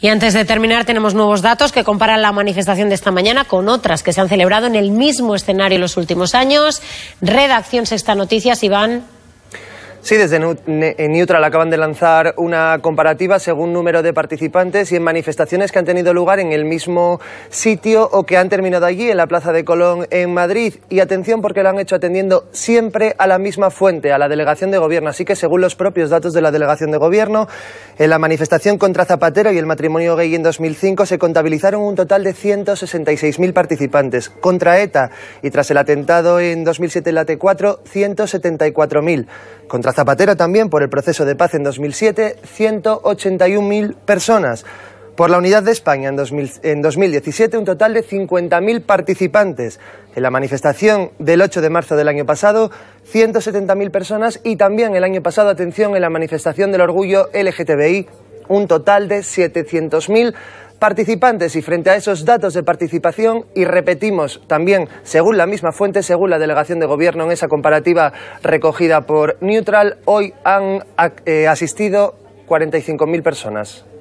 Y antes de terminar, tenemos nuevos datos que comparan la manifestación de esta mañana con otras que se han celebrado en el mismo escenario en los últimos años. Redacción Sexta Noticias, Iván. Sí, desde Neutral acaban de lanzar una comparativa según número de participantes y en manifestaciones que han tenido lugar en el mismo sitio o que han terminado allí, en la Plaza de Colón, en Madrid. Y atención porque lo han hecho atendiendo siempre a la misma fuente, a la delegación de gobierno. Así que según los propios datos de la delegación de gobierno, en la manifestación contra Zapatero y el matrimonio gay en 2005 se contabilizaron un total de 166.000 participantes. Contra ETA y tras el atentado en 2007 en la T4, 174.000. Contra Zapatero también por el proceso de paz en 2007, 181.000 personas. Por la unidad de España en, 2017, un total de 50.000 participantes. En la manifestación del 8 de marzo del año pasado, 170.000 personas y también el año pasado, atención, en la manifestación del orgullo LGTBI, un total de 700.000 participantes y frente a esos datos de participación y repetimos también según la misma fuente, según la delegación de gobierno en esa comparativa recogida por Neutral, hoy han eh, asistido 45.000 personas.